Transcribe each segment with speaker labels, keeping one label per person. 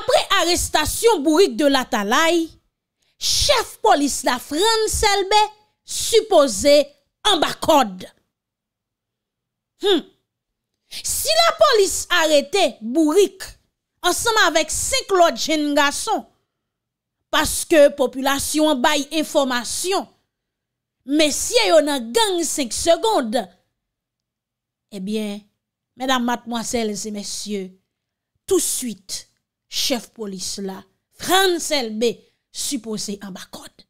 Speaker 1: apre arestasyon bourik de la talay, chef polis la fran selbe, supose ambakode. Hmm, si la polis arete bourik, ansama avèk 5 lot jen nga son, paske populasyon baye informasyon, mesye yon nan gang 5 segonde, ebyen, eh mèdam matmoasèles e mesye, tout suite, Chef polis la, fran sel be, supose an bakot.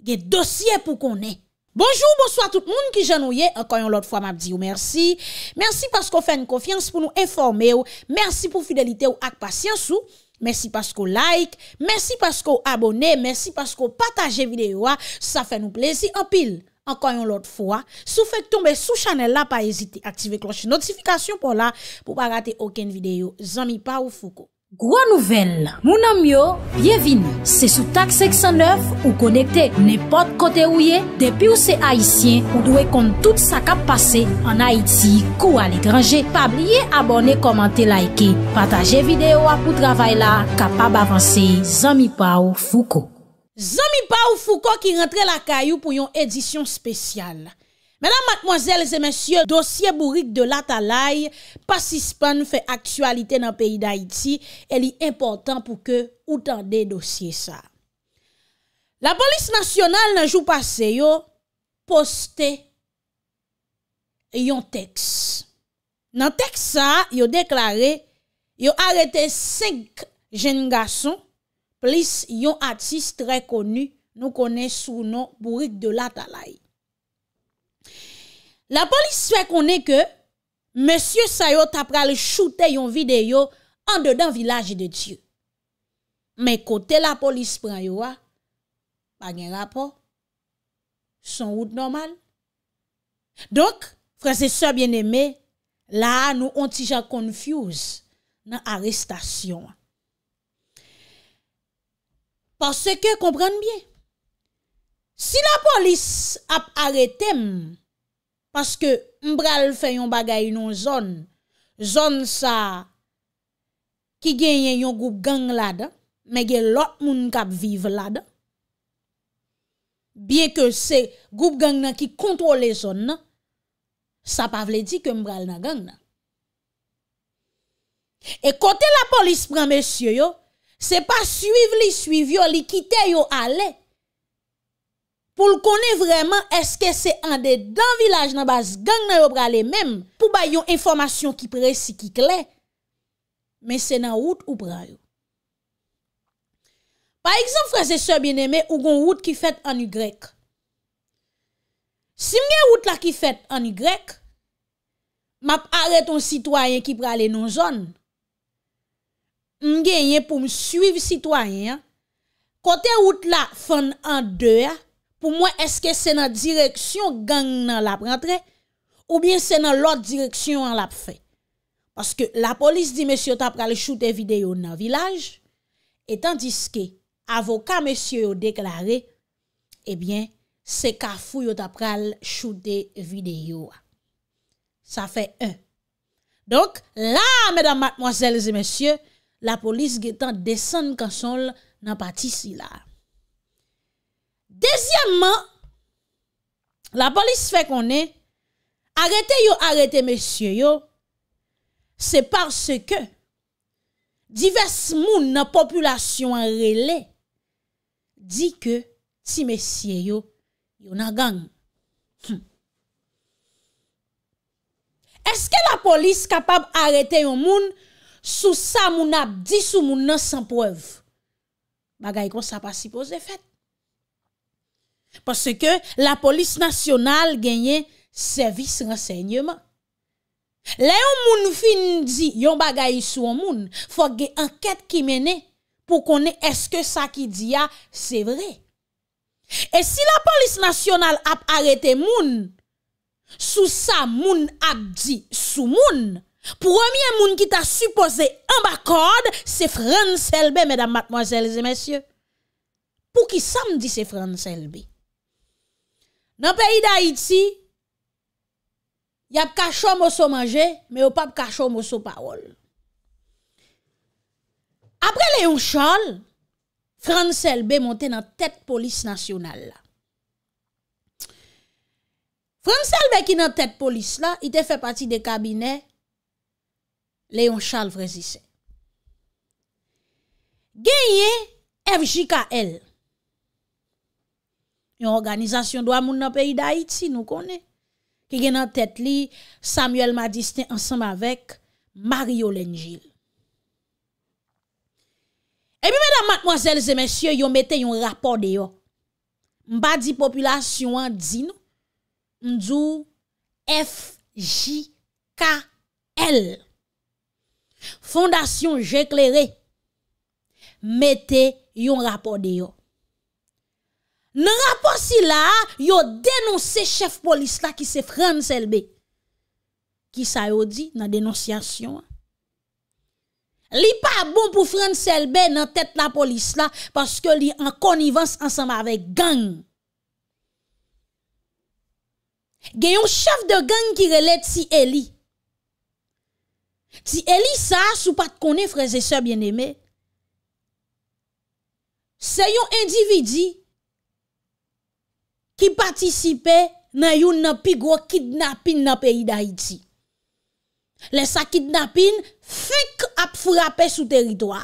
Speaker 1: Ge dosye pou konen. Bonjour, bonsoit tout moun ki janou ye. Enkoyon euh, lot fwa mab diyo, mersi. Mersi pasko fè n konfians pou nou informe ou. Mersi pou fidelite ou ak pasyans ou. Mersi pasko like. Mersi pasko abone. Mersi pasko pataje videyo a. Sa fè nou plezi. Enpil, enkoyon lot fwa. Sou fèk tombe sou chanel la pa ezite. Aktive kloche notifikasyon pou la. Pou pa gate oken videyo. Zami pa ou fuko. Gwa nouvel, mounan myo, byevini, se sou tak 609 ou konekte, ne pot kote ou ye, depi ou se haisyen, ou dwe kont tout sa kap pase, an Haiti, kou al ekranje, pa blye abone, komante, laike, pataje videyo apou travay la, kapab avanse, Zami Pau Fouko. Zami Pau Fouko ki rentre la kayou pou yon edisyon spesyal. Madame, mademoiselles et messieurs, dosye bourrique de l'Atalay, pas si span fè aktualité nan peyi d'Haïti, el y important pou ke ou tande dosye sa. La polis nasyonal nan jou pase yo poste yon teks. Nan teks sa, yo deklare, yo arete 5 jen gason, plis yon atiste rekonu nou kone sou nou bourrique de l'Atalay. La polis fwe konen ke, monsye sayo tapra le choute yon videyo an de dan vilaje de Diyo. Men kote la polis pran yo wa, pa gen rapor, son wout normal. Donk, franse so bieneme, la nou ontija konfuse nan arestasyon. Pase ke kompran bien, si la polis ap aretem, Paske mbral fè yon bagay yon zon, zon sa ki genyen yon goup gang la da, me gen lot moun kap vive la da. Bien ke se goup gang nan ki kontrole zon nan, sa pa vle di ke mbral nan gang nan. E kote la polis pran mesye yo, se pa suiv li suiv yo, li kite yo ale, pou l konen vreman eske se an de dan vilaj nan bas gang nan yo prale menm pou bayon informasyon ki presi ki kle, men se nan wout ou prale. Par exemple, fraze se bieneme, ou gon wout ki fet an y. Si mgen wout la ki fet an y, map are ton sitwayen ki prale non zon, mgen yon pou m suyv sitwayen, kote wout la fon an de ya, pou mwen eske se nan direksyon gang nan lap rentre ou bien se nan lot direksyon nan lap fè. Paske la polis di mèsyon tap pral choute videyo nan vilaj etan diske avoka mèsyon yo deklare se ka fou yo tap pral choute videyo. Sa fè un. Donk la mèdam matmwazèl zi mèsyon la polis getan desen konsol nan pati si la. Dezyèmman, la polis fè konè, arete yo arete mèsyè yo, se parse ke divers moun nan populasyon anrele, di ke ti mèsyè yo yo nan gang. Eske la polis kapab arete yo moun sou sa moun ap di sou moun nan sanpwev? Magay kon sa pa sipose fèt. Pase ke la polis nasyonal genyen servis rensegneman. Le yon moun fin di yon bagay sou moun, fok gen enket ki mene pou konen eske sa ki di ya, se vre. E si la polis nasyonal ap arete moun, sou sa moun ap di sou moun, promyen moun ki ta supose an bakod, se fran selbe, medan matmojelze, mesye. Pou ki sa m di se fran selbe? Nan peyi da Iti, y ap kachon moso manje, me yo pa ap kachon moso parol. Apre Leon Charles, France LB monte nan tèt polis nasyonal la. France LB ki nan tèt polis la, ite fè pati de kabine, le Leon Charles vresise. Genye FJKL, Yon organizasyon dwa moun nan peyi da Haiti nou konen. Ki gen nan tet li, Samuel Madiste ansam avek Mario Lengil. E mi mèdame, mademoiselles et messieurs, yon mette yon rapor de yo. Mba di populasyon an di nou. Ndou FJKL. Fondasyon Jeklere. Mette yon rapor de yo. nan rapor si la, yo denons se chef polis la ki se fran selbe. Ki sa yo di nan denonsyasyon. Li pa bon pou fran selbe nan tet la polis la, paske li an konivans ansanm ave gang. Gen yon chef de gang ki rele ti Eli. Ti Eli sa, sou pat koni freze se bieneme, se yon individi, Ki patisipe nan yon nan pigwo kidnapin nan peyi da iti. Le sa kidnapin fik ap frape sou teritoa.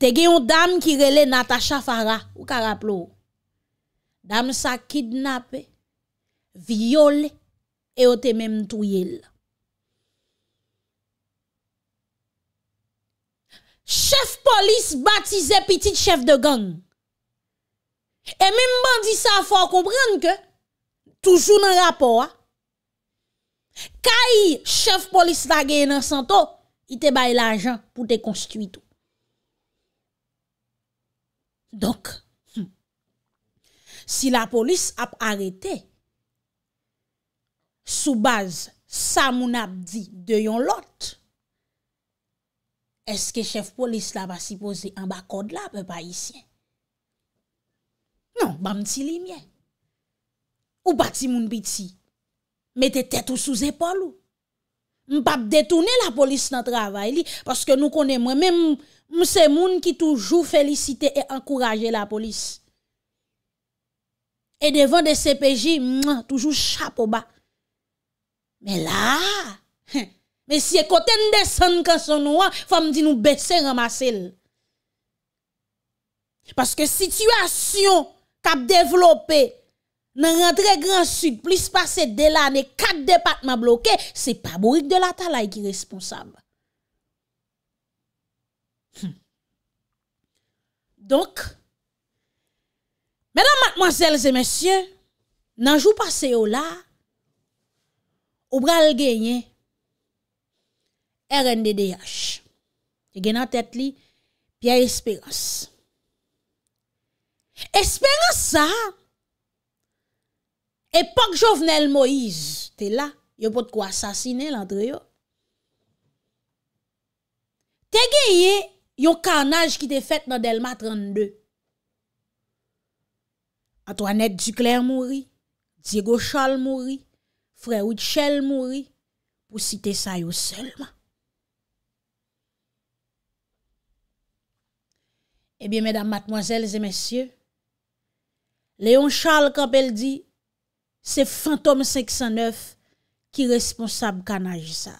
Speaker 1: Te gen yon dam ki rele Natasha Farah ou karaplo. Dam sa kidnap, viole, e o te men mtouyel. Chef polis batize pitit chef de gang. E mèm ban di sa fò a komprende ke, toujou nan rapò a, kai chef polis la gen nan santo, i te baye l'ajan pou te konstuitou. Dok, hmm, si la polis ap arete, soubaz, sa moun ap di deyon lot, eske chef polis la va sipose an bakod la pe pa yisyen? Non, ba mti li mye. Ou ba ti moun piti. Mete tetou sou zepol ou. M pap detounen la polis nan travay li. Paske nou konen mwen. Men mse moun ki toujou felisite e ankouraje la polis. E devan de CPJ, mwen toujou chapo ba. Men la. Men si e kote n desan kan son wan, fam di nou bete ramase l. Paske situasyon, kap devlopè, nan rentre Grand Sud, plis pase de la anè, kat depatman blokè, se paborik de la talay ki responsab. Hm. Donk, menan matmozèl zè mensyen, nan jou pase yo la, ou bral genye, RNDDH, gen an tèt li, Pia Esperas. Espèran sa. Epoch Jovenel Moïse, te la, yo pou te kwa sasine lantre yo. Te geye, yo kanaj ki te fèt nan Delma 32. Antoinette Ducler mouri, Diego Chal mouri, Frère Houtchel mouri, pou si te sa yo selman. Ebyen, eh mesdames, matmozèles et messieurs, Leon Charles Campbell di, se Fantome 509 ki responsab kan aji sa.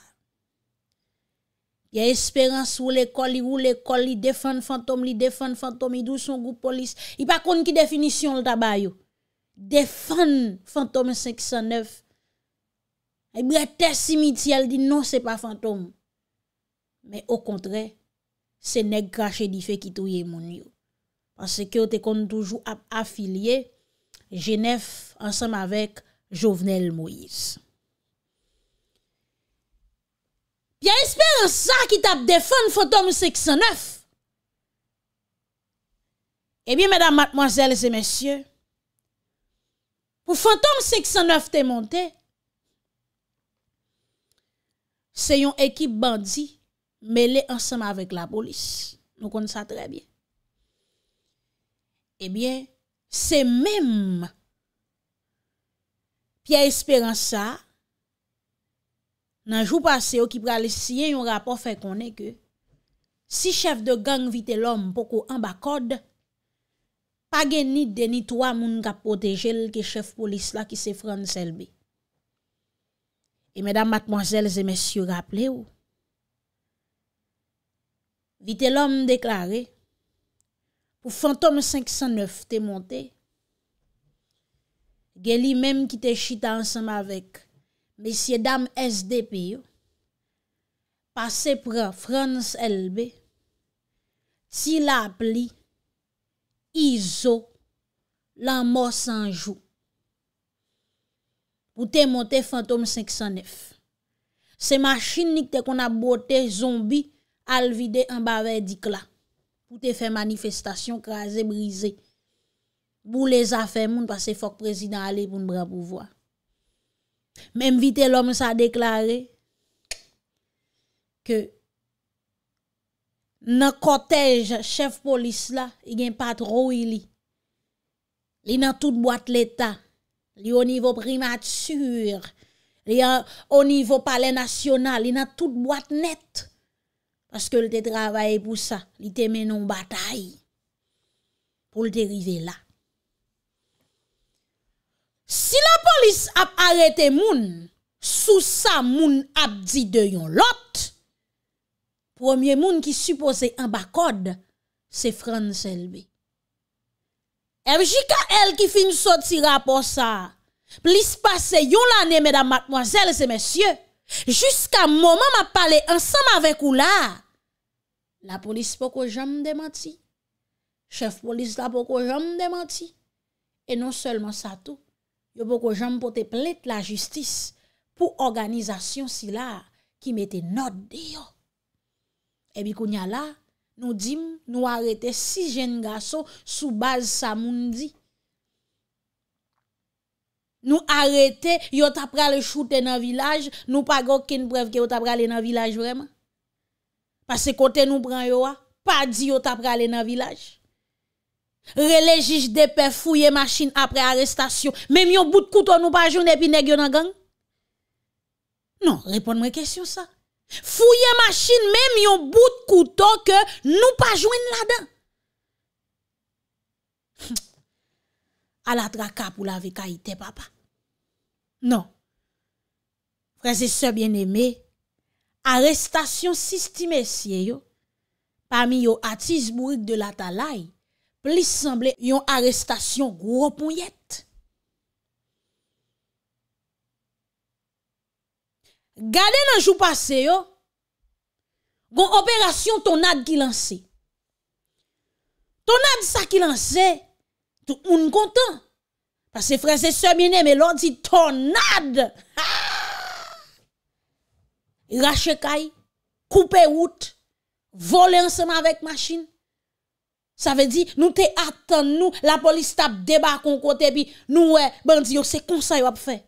Speaker 1: Ya esperans wou l'ekol, li wou l'ekol, li defan Fantome, li defan Fantome, idou son goup polis, i pa kon ki definisyon l tabay yo. Defan Fantome 509. E bretes simitiyal di, non se pa Fantome. Me o kontre, se neg krashe di fe ki touye moun yo. Pansè kyo te kon toujou ap afilye Genèf ansèm avèk Jovenel Moïse. Pya espè an sa ki tap defon fantòm 609? Ebyen mèdam matmoazèl zè mèsyè, pou fantòm 609 te montè, se yon ekip bandi mèle ansèm avèk la polis. Nou kon sa trè bie. Ebyen, eh se mèm Pya esperan sa Nan jou pase yo ki prale siye yon rapor fe konè ke Si chef de gang Vitellom poko ambakode Pagè ni deni toa moun ka potejel ke chef polis la ki se fran selbe E mèdam matmozèl zè mèsyou raple yo Vitellom deklare pou Fantom 509 te monte, gè li mèm ki te chita ansèm avèk, mesye dam SDP yo, pase pran Frans LB, si la ap li, Iso, lan mò sanjou, pou te monte Fantom 509. Se machin niktè kon a bote zombi, al vide an bavè dik la. pou te fè manifestation, krasè, brisé. Bou lè zafè moun, pasè fòk prezidant alè pou n'bra pou vwa. Mèm vite l'om s'a deklarè ke nan kotej chef polis la, y gen patrou y li. Li nan tout boite l'Etat. Li yo nivou primat sur. Li yo nivou pale nasyonal. Li nan tout boite nette. Paske lte travaye pou sa, lte menon batay pou lte rive la. Si la polis ap arete moun, sou sa moun ap di de yon lot, promye moun ki suppose an bakod se fran selbe. E vji ka el ki fin so tira pou sa, plis pase yon la ne, medan matmoazel se mesye, jiska mouman ma pale ansam avek ou la, la polis pou kou jom demati, chef polis la pou kou jom demati, e non selman sa tou, yo pou kou jom pote plet la justis pou organizasyon si la ki mette not de yo. Ebi kou nyal la, nou dim nou arete si jen gaso sou baz sa moun di. Nou arete, yo tapra le choute nan vilaj, nou pa gok ken brev ke yo tapra le nan vilaj vreman. Pase kote nou pran yo a, pa di yo tapre ale nan vilaj. Rele jish depe fouye machin apre arestasyon, mem yon bout kouton nou pa joun epi negyo nan gang. Non, repon mwen kesyon sa. Fouye machin mem yon bout kouton ke nou pa joun la dan. Hm. A la tra kap ou la ve ka ite papa. Non. Prese se bien eme, Arestasyon sisti mesye yo, pami yo atizmouik de la talay, pli semble yon arestasyon gwo poun yet. Gade nan jou pase yo, gwen operasyon tonad ki lanse. Tonad sa ki lanse, tou moun kontan. Pase freze se mine, me lon di tonad! Rache kay, koupe wout, vole anseman vek machin. Sa ve di nou te atan nou la polis tap deba kon kote pi nou wè bandiyo se konsay wap fe.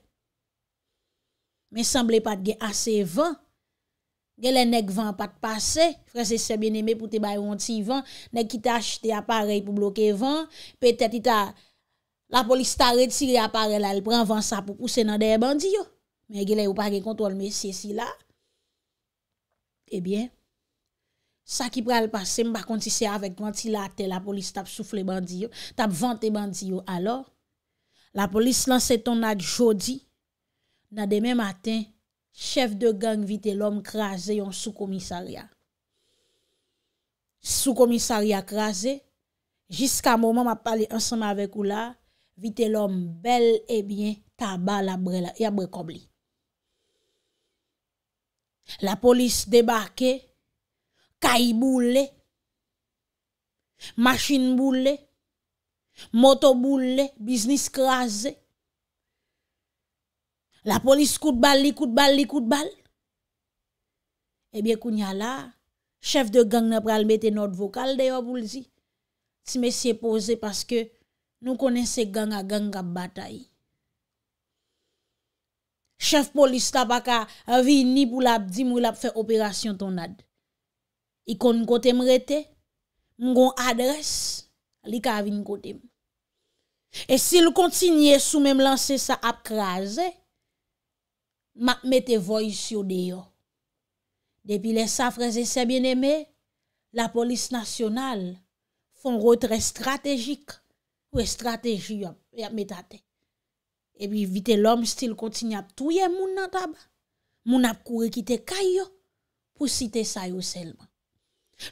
Speaker 1: Me semble pat ge ase van. Gele nek van pat pase. Fransese se beneme pou te bayon ti van. Nek ki ta achete aparel pou bloke van. Petet la polis ta retire aparel la. El pren van sa pou kouse nan deye bandiyo. Me gele ou pa ge kontrol mesye si la. Ebyen, eh sa ki pral pase, mba kontise avèk vantilate, la polis tap soufle bandiyo, tap vante bandiyo. Alors, la polis lanse ton ad jodi, na demè matin, chef de gang vite lòm krasè yon sou komisarya. Sou komisarya krasè, jiska mòman mba pale ansanm avèk ou la, vite lòm bel ebyen taba la brela, yabre kobli. La police débarquée, caille boulée, machine boulée, moto boulée, business crasé. La police coup de balle, coup de balle, coup de balle. Eh bien, Kounya là, chef de gang n'a pas mettre notre vocal d'ailleurs pour le dire. Si monsieur posé parce que nous connaissons gang à gang à bataille. Chef polis tabaka avi euh, ni boulap, di moulap fe operasyon tonad. Ikon nkote m rete, mgon adres, li ka avi nkote m. E si l kontinye sou mèm lanse sa apkaze, makmete voysyo deyo. Depi le safreze se bieneme, la polis nasyonal fon rotre strategik pou estrategi ap metate. et puis vite l'homme style continue à gens moun nan tab moun a courir quitter kayo pour citer ça seulement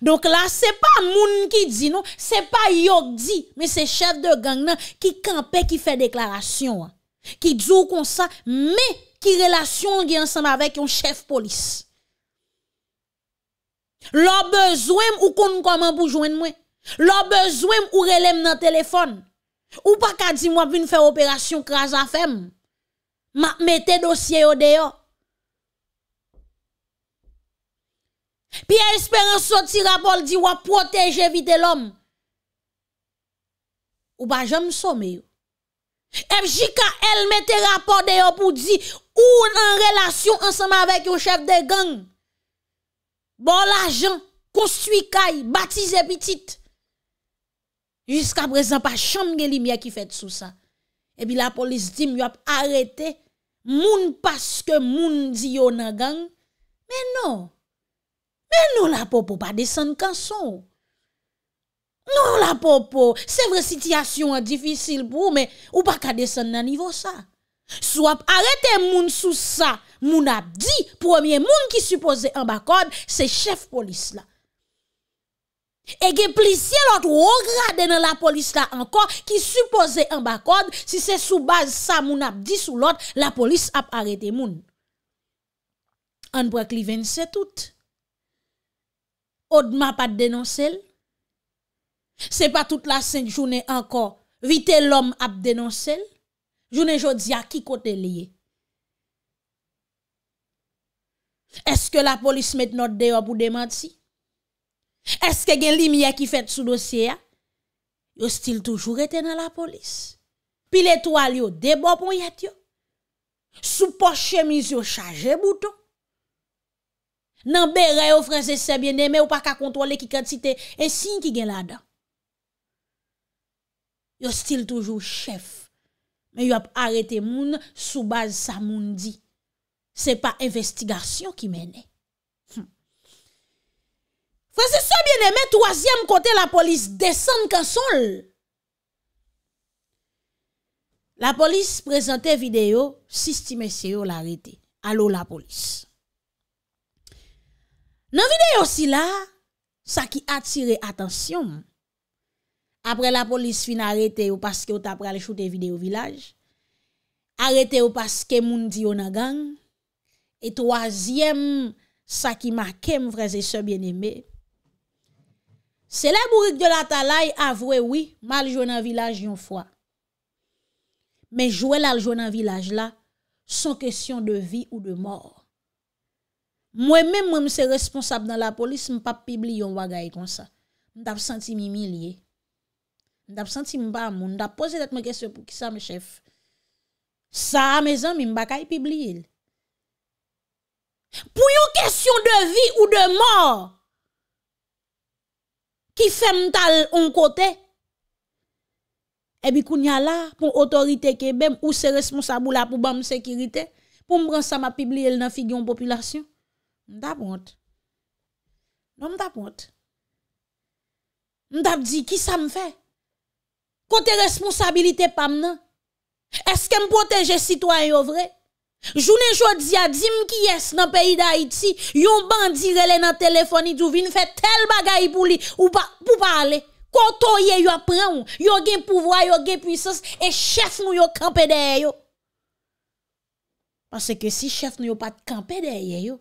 Speaker 1: donc là ce n'est pas gens qui dit non n'est pas qui dit mais c'est chef de gang nan qui campe qui fait déclaration hein. qui dit comme ça mais qui relation ensemble avec un chef police L'a besoin ou kon comment pour joindre moi L'a besoin ou relèm nan téléphone ou pas qu'à dire moi vinn faire opération Krasafem. à femme. Ma mettez dossier au dehors. Pierre Espérance sorti rapport dit ou protéger vite l'homme. Ou pas jamais sommeil. FJKL mette rapport de pour dire ou en relation ensemble avec le chef de gang. Bon l'argent, construit caille, baptise petite. Jiska prezant pa chanm geli miya ki fet sou sa. Ebi la polis di mwap arete moun paske moun di yo nan gang. Menon, menon la popo pa desen kan son. Menon la popo, se vre sityasyon an difisil pou mwen ou pa ka desen nan nivou sa. Sou ap arete moun sou sa moun ap di premier moun ki suppose an bakon se chef polis la. Ege plisye lot ou o grade nan la polis la anko Ki suppose an bakod Si se soubaz sa moun ap dis ou lot La polis ap arete moun An prek li vense tout O d'ma pat denonsel Se pa tout la senjounen anko Vite l'om ap denonsel Jounen jodi a ki kote liye Eske la polis met not deyo pou demanti Eske gen li miye ki fet sou dosye ya? Yo stil toujou rete nan la polis. Pi le tou al yo debopon yet yo. Sou poche mis yo chaje bouton. Nan bere yo franse sebyene me ou pa ka kontrole ki kensite ensin ki gen la dan. Yo stil toujou chef. Men yo ap arete moun sou baz sa moun di. Se pa investigasyon ki mene. Frase sebyen eme, Troasyem kote la polis, Descande kansol. La polis prezante videyo, Sisti mesyeyo la rete. Alo la polis. Nan videyo si la, Sa ki atire atensyon, Apre la polis fin arete, Ou paske ou tapre ale choute videyo vilaj, Arete ou paske moun diyon agang, E troasyem, Sa ki makem, Frase sebyen eme, Sele bourik de la talay avwe oui, ma aljou nan vilaj yon fwa. Men jouel aljou nan vilaj la, son kesyon de vi ou de mor. Mwen men mwen se responsab nan la polis, mpa pibli yon waga yon sa. Ndap senti mimi liye. Ndap senti mba moun, ndap pose det me kesyon pou ki sa me chef. Sa a me zan mi mba kaye pibli yil. Pou yon kesyon de vi ou de mor! Ki fèm tal an kote? Ebi kou nyal la pou otorite ke bem ou se responsabou la pou bam sekirite pou mbran sa ma pibli el nan figyon populasyon? Mdap non, mwote? Mdap mwote? Mdap di ki sa mwote? Kote responsabilite pam nan? Eske mwote je sitwaye yo vre? Jounen jodi ya, dim ki yes nan peyi da iti, yon bandi rele nan telefoni djouvin, fe tel bagay pou li, pou pale, koto ye yo apren ou, yo gen pouvwa, yo gen pwisos, e chef nou yo kampe deye yo. Pase ke si chef nou yo pat kampe deye yo,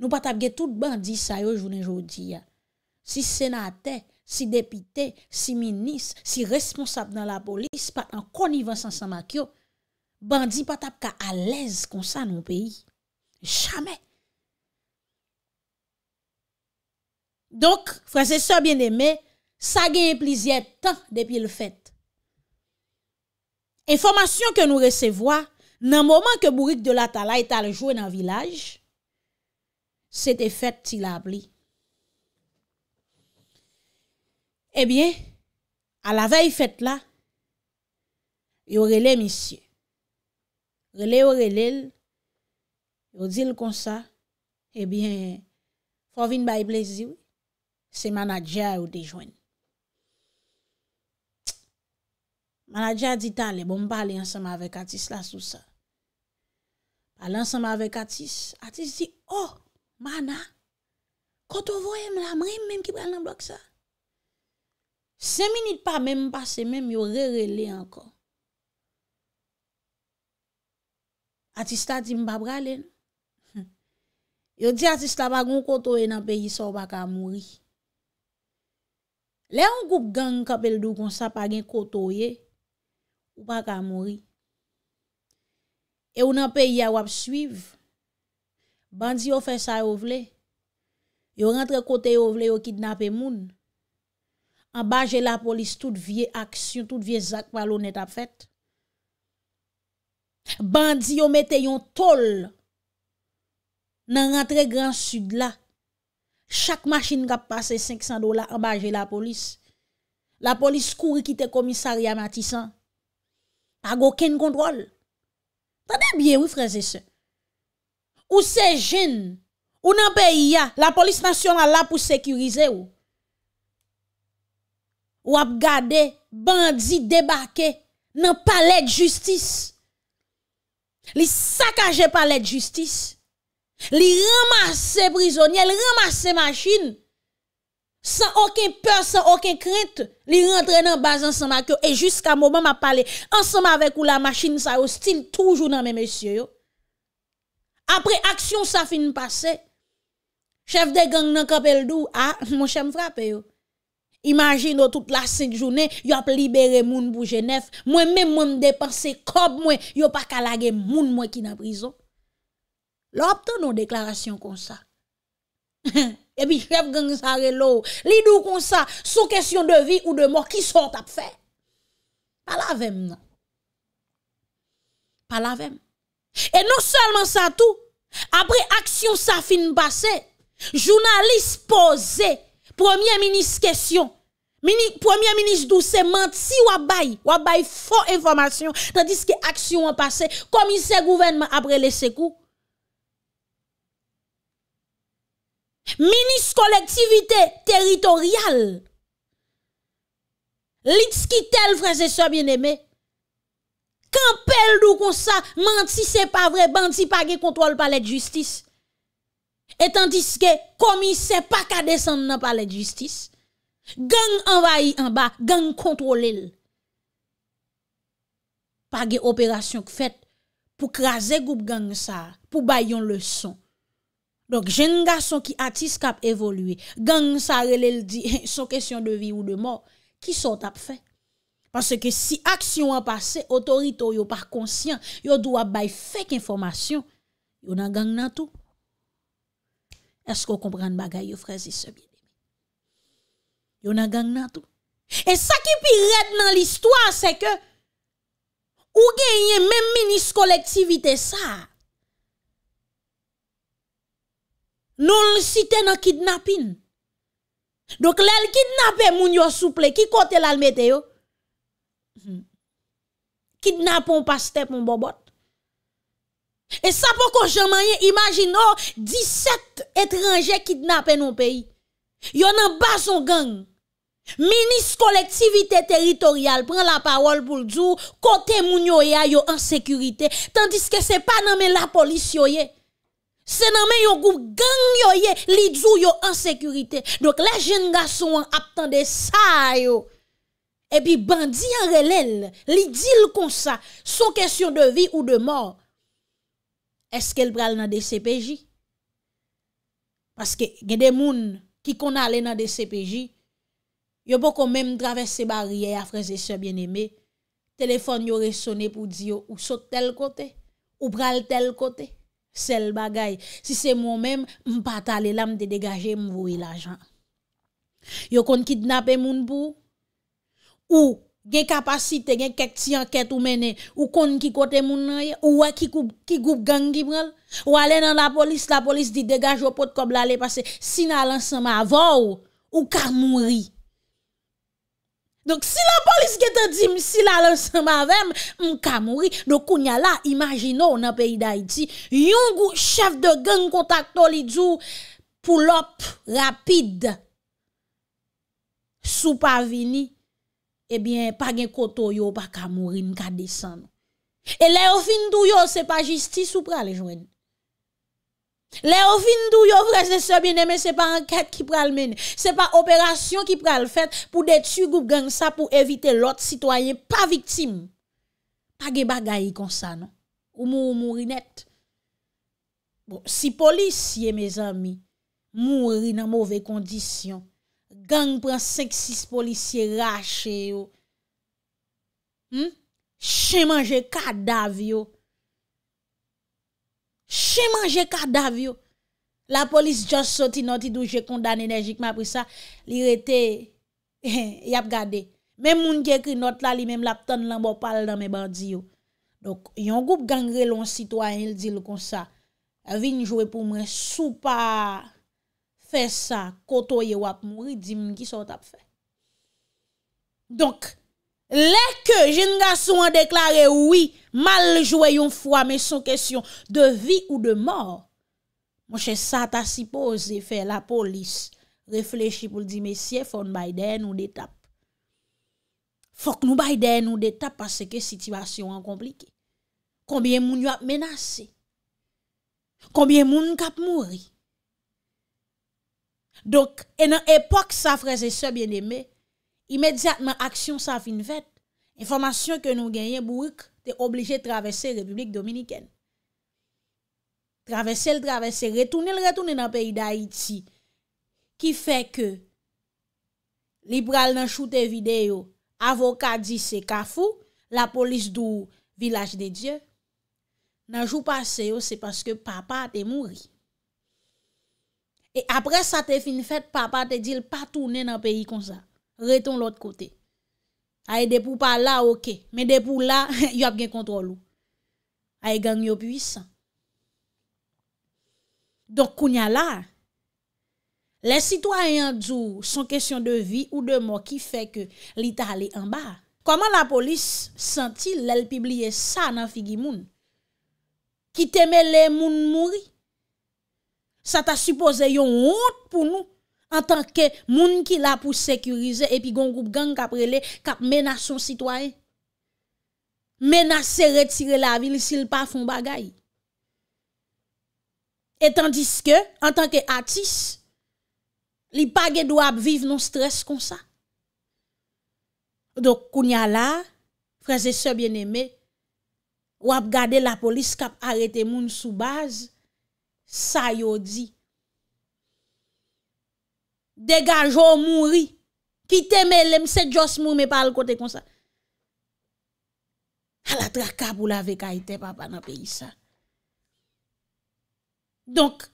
Speaker 1: nou pat apge tout bandi sa yo jounen jodi ya. Si senate, si depite, si minis, si responsable nan la polis, pat an konivansan sa mak yo. Bandi patap ka alèz kon sa nou peyi. Chame. Donk, fransè sò bien demè, sa genye plizye tan depi l fèt. Enfomasyon ke nou resevoa, nan mouman ke bourik de la talay taljouen nan vilaj, sè te fèt ti la ap li. E eh bie, a la vey fèt la, yorele misye, rele ou relel, yo dil kon sa, ebyen, eh fò vin ba i blezi ou, se mana dja ou dejwen. Mana dja di tale, bon pa ale ansama avek Atis la sou sa. Ale ansama avek Atis, Atis di, oh, mana, koto vo em la, mre em menm ki pral nan blok sa. Seminit pa menm pase, menm yo relele ankon. Atista tim babralen. Hm. Yo di atista pa gen kotoye nan peyi sa ou pa ka mouri. Le an goup gang kapel dou kon sa pa gen kotoye ou pa ka mouri. E ou nan peyi a wap suiv. Bandi yo fe sa yo vle. Yo rentre kote yo vle yo kidnap e moun. An baje la polis tout vie aksyon, tout vie zak pa lonet ap fèt. Bandi yo mette yon tol nan rentre gran sud la. Chak masin gap pase 500 dola ambaje la polis. La polis kouri kite komisari a Matisan. Ago ken kontrol. Tade bie wifreze se. Ou se jen, ou nan peyi ya, la polis nasyon la pou sekurize wou. Wap gade, bandi debake nan palet justice Li saccager par la justice. Li ramasser prisonniers, li ramasser machines. Sans aucune peur, sans aucun crainte, li rentre dans base ensemble Et jusqu'à moment m'a parlé, ensemble avec ou la machine, ça hostile toujours dans mes messieurs. Après action, ça fin passé. Chef de gang nan kapel dou, ah, mon chef frappe Imagine yo tout la 5 jounè, yo ap libere moun pou jenef, mwen men mwen depanse kob mwen, yo pa kalage moun mwen ki na brison. Lopte nou deklarasyon kon sa. E bi chef gangzare lou, li dou kon sa, sou kesyon de vi ou de moun, ki sort ap fe? Palavem nan. Palavem. E nou salman sa tou, apre aksyon sa fin basse, jounalise posey, Premier ministre question, premier ministre dou se manti wabay, wabay fo informasyon, tandis ki aksyon wapase, komise gouvenman apre lese kou. Ministre kolektivite teritorial, lits ki tel franse so bieneme, kampel dou konsa, manti se pa vre, banti pa ge kontrol pa let justice. Etan diske komi se pa kadesan nan palet justice Gang envahi an ba, gang kontrol el Pa ge operasyon k fet Pou kraze goup gang sa Pou bay yon le son Donk jen nga son ki atis kap evolue Gang sa relel di son kesyon de vi ou de mor Ki son tap fe Pase ke si aksyon an pase Otorito yo par konsyen Yo dwa bay fek informasyon Yo nan gang nan tou Est-ce qu'on comprend bagay yo frères et c'est bien-aimés? Yo nan gang nan tout. Et ça qui est red dans l'histoire c'est que ou gagne même ministre collectivité ça. Non le cité dans kidnapping. Donc l'el kidnappe moun yo souple, qui kote l'a mette yo? Hmm. pas pasteur pour bobot. E sa pou kon jaman yon, imagino, 17 etranje kidnapen yon peyi. Yon nan bazon gang. Minis kolektivite teritorial pren la pawol pou l'djou, kote moun yo ya yo ansikurite, tandis ke se pa nanmen la polis yo ye. Se nanmen yon goup gang yo ye, li djou yo ansikurite. Dok la jen nga sou an ap tande sa yo. E pi bandi an relel, li dil kon sa, son kesyon de vi ou de mor. Eske el pral nan DCPJ? Paske gede moun ki kon ale nan DCPJ, yo pou kon mèm travesse barye ya freze se bienemè, telefon yo re sonè pou di yo ou sot tel kote, ou pral tel kote, sel bagay. Si se moun mèm, m pata le lam de degaje m voui l'ajan. Yo kon kidnapè moun pou? Ou gen kapasite, gen kek ti anket ou mene, ou kon ki kote moun naye, ou wè ki goup gangi brel, ou ale nan la polis, la polis di degaj ou pot kob lale pase, si nan lan sanm avou, ou ka mouri. Dok si la polis gen te di, si nan lan sanm avèm, mou ka mouri. Dok koun yala, imagino nan peyi da iti, yon gou chef de gang kontakto li djou pou lop rapide sou pavini Ebyen, eh pa gen koto yo pa ka mourin, ka desan. E leofin tou yo, se pa jistis ou pra lejweni? Leofin tou yo, prese se bine, men se pa anket ki pral mene. Se pa operasyon ki pral fet, pou detu goup gen sa, pou evite lot sitwayen, pa viktim. Pa gen bagayi kon sa, non? Ou mou mou rinet? Bon, si polisye, me zami, mou rina mouve kondisyon, Gang pren 5-6 polisye rache yo. Hmm? Che manje kada vi yo. Che manje kada vi yo. La polis jos soti noti dou jekon dan enerjikman pou sa. Li rete yap gade. Mem moun ki ekri not la li mem la ton lambopal dan me bandi yo. Yon goup gangre lon sitwa en yon dil kon sa. Vin jouwe pou mwen sou pa... Fè sa, koto ye wap mouri, di moun ki son tap fè. Donk, lè ke jen nga sou an deklare, oui, mal jouè yon fwa, men son kèsyon de vi ou de mor, moun chè sa ta si pose, fè la polis, reflechi pou l'di, messie, fòn bayden ou detap. Fòk nou bayden ou detap, asè ke sityvasyon an komplike. Konbyen moun yon ap menase. Konbyen moun yon kap mouri. Donk, en an epok sa fraze se bien eme, imediatman aksyon sa fin vet, informasyon ke nou genye, bourouk, te oblije travese Republik Dominiken. Travese l travese, retounen l retounen nan peyi da Haiti, ki fe ke, liberal nan choute videyo, avoka di se kafou, la polis dou village de Diyan, nan jou paseyo, se paske papa te mouri. E apre sa te fin fèt, papa te dil pa tounen an peyi kon sa. Reton l'ot kote. A e depou pa la, ok. Men depou la, yo ap gen kontrol ou. A e gang yo pwisan. Dok kounya la, le sitwayan djou son kesyon de vi ou de mo ki fe ke li ta ale an ba. Koman la polis sentil lel pibliye sa nan figi moun? Ki teme le moun mouri? Sa ta suppose yon honte pou nou an tanke moun ki la pou sekurize epi gongoup gang kap rele kap mena son sitwayen. Menase retire la vil sil pa fon bagay. Etan diske, an tanke atis, li page dwa ap vive non stres kon sa. Dok kounya la, freze se bien eme, wap gade la polis kap arete moun sou baz Sa yo di. Degaj yo mouri. Ki teme lem se jos mouri me pal kote konsa. A la trakab ou la vek ay te papa nan peyi sa. Donk.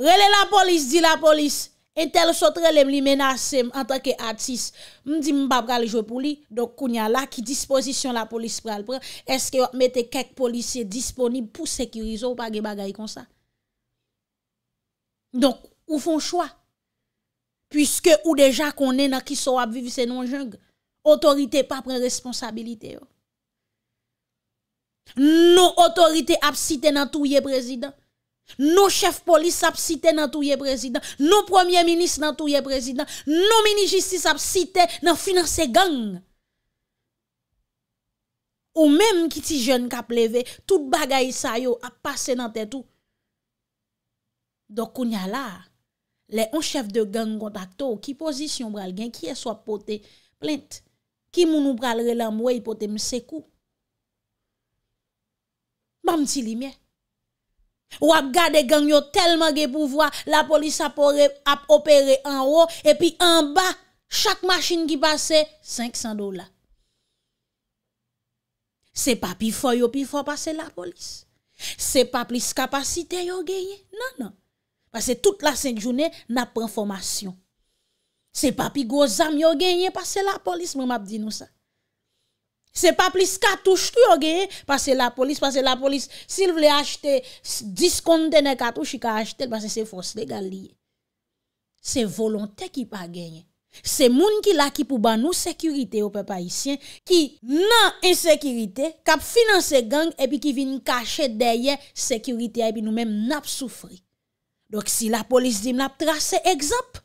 Speaker 1: Rele la polis, di la polis. E tel sotre lem li menase m entake atis. M di m bab pral jo pou li. Dok koun ya la ki disposition la polis pral pral. Eske yo mete kek polisye disponib pou sekirizo ou pa ge bagay konsa. Donk, ou fon chwa, pwiske ou deja konen a ki so ap vivi se non jeng, otorite pa pren responsabilite yo. Non otorite ap site nan touye prezident, non chef polis ap site nan touye prezident, non premier minis nan touye prezident, non mini jistis ap site nan finanse gang. Ou menm ki ti jen kap leve, tout bagay sa yo ap pase nan te tou, Dok koun ya la, le an chef de gang kontak to, ki pozisyon bral gen, ki eswa pote plente. Ki moun ou bral relam wey pote mseku. Ba mti li mwen. Ou ap gade gang yo telman ge pouvoa, la polis ap opere an wo, e pi an ba, chak masin ki pase, 500 dola. Se pa pi fo yo, pi fo pase la polis. Se pa plis kapasite yo geye. Nan nan. Pase tout la sèk jounè, na pren formasyon. Se papi gozami yo genye, pase la polis, mwen map di nou sa. Se papi skatouch ki yo genye, pase la polis, pase la polis, si l vle achete, diskonde ne katouchi ka achete, pase se fos legalye. Se volontè ki pa genye. Se moun ki la ki pou banou, sekurite yo pe pa isyen, ki nan ensekirite, kap finanse gang, epi ki vin kache deye, sekurite, epi nou men nap soufri. Lòk si la polis di m la trase egzop,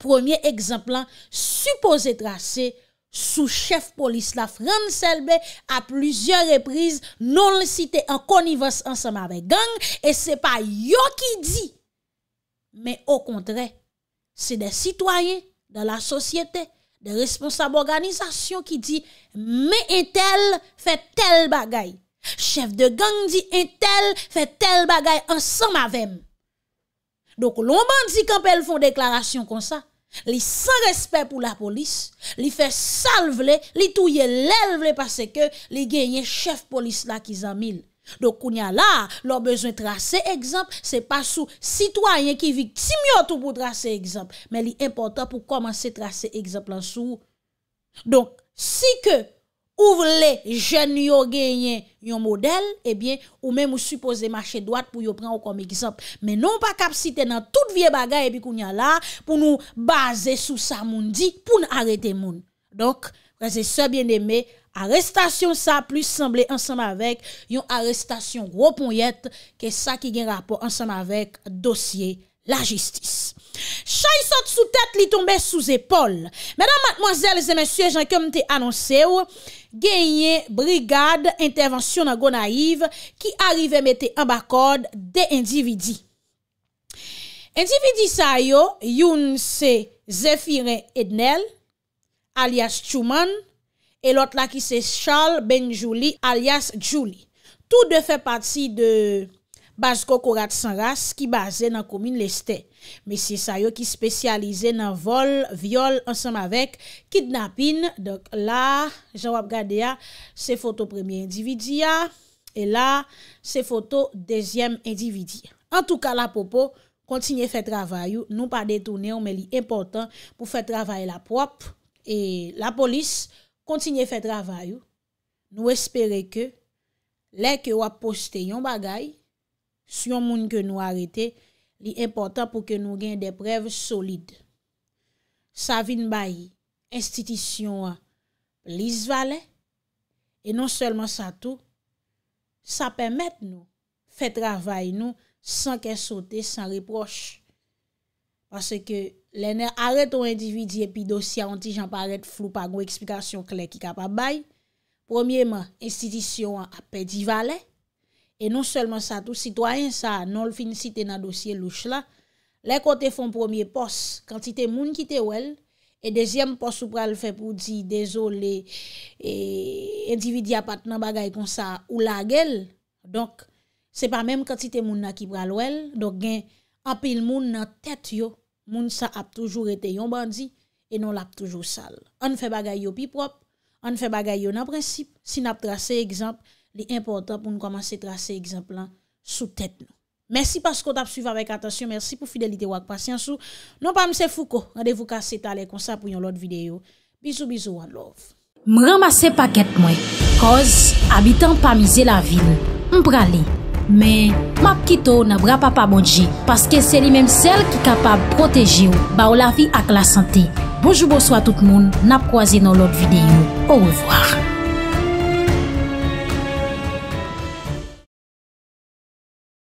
Speaker 1: premier egzop lan, supose trase, sou chef polis la fran selbe, a plizye repriz, non le site an konivas ansem ave gang, e se pa yo ki di, me o kontre, se de sitwaye, de la sosyete, de responsab organizasyon ki di, me entel, fe tel bagay, chef de gang di entel, fe tel bagay ansem avem, Donk loman di kamp el fon deklarasyon kon sa, li san respet pou la polis, li fe salvele, li touye levle pase ke li genye chef polis la ki zan mil. Donk koun ya la, lor bezwen trase ekzamp, se pa sou sitwayen ki vitim yo tou pou trase ekzamp, men li importan pou komanse trase ekzamp lan sou. Donk, si ke... ouvre le jen yo genyen yon model, ebyen ou men mou suppose marcher doat pou yo pran ou kom ekzamp. Men non pa kap site nan tout vie bagay epi kou nyan la, pou nou base sou sa moun di, pou nou arete moun. Donk, reze se bien deme, arestasyon sa plus semble ansanm avek, yon arestasyon gwo pon yet, ke sa ki gen rapor ansanm avek dosye moun. La jistis. Chay sot sou tèt li tombe sou zépol. Mèdan matmozèl zè mèsyè jan kèm te anonsew, genye brigade intervensyon nan go naiv ki arrive mète ambakod de endividi. Endividi sa yo, youn se Zephirè Ednel, alias Tchouman, e lot la ki se Charles Benjouli, alias Djouli. Tout de fè pati de... Bazko korat san ras ki baze nan komine leste. Mesye sayo ki spesyalize nan vol, viol, ansam avek, kidnapin. Donk la, jan wap gade ya, se foto premye individi ya. E la, se foto dezyem individi. En tou ka la popo, kontinye fè travayou. Nou pa detounen, ou men li important pou fè travay la prop. E la polis, kontinye fè travayou. Nou espere ke, lè ke wap poste yon bagay, Si yon moun ke nou arete, li importan pou ke nou gen depreve solide. Sa vin bayi, institisyon lise valen, e non selman sa tou, sa pèmèt nou, fè travay nou, san ke sote, san reproche. Pase ke lè ne arete ou individye pi dosya, an ti jan paret flou pa gou eksplikasyon kler ki ka pa bayi. Premierman, institisyon apè di valen, e non selman sa tou sitwayen sa, non l finisite nan dosye louch la, lè kote fon pwomye pos, kantite moun ki te wèl, e dezyem pos ou pral fè pou di, dezo le, e individy apat nan bagay kon sa, ou la gel, donk, se pa mèm kantite moun na ki pral wèl, donk gen, apil moun nan tèt yo, moun sa ap toujou rete yon bandi, e non l ap toujou sal. An fè bagay yo pi prop, an fè bagay yo nan prinsip, si nan ap trase ekzamp, li importan pou nou komanse trase ekzemplan sou tet nou. Mersi pasko tap suyve avèk atasyon. Mersi pou fidelite wak pasyansou. Non pa mse fouko. Nadevou kase talè konsa pou yon lot videyo. Bizou, bizou, wad love. M ramase paket mwen. Koz, abitan pa mize la vil. M prali. Men, map kito nan bra pa pa modji. Paske se li menm sel ki kapab proteji ou. Ba ou la vi ak la sante. Bojou bojou a tout moun. Nap kwa zi nan lot videyo. Ou revoar.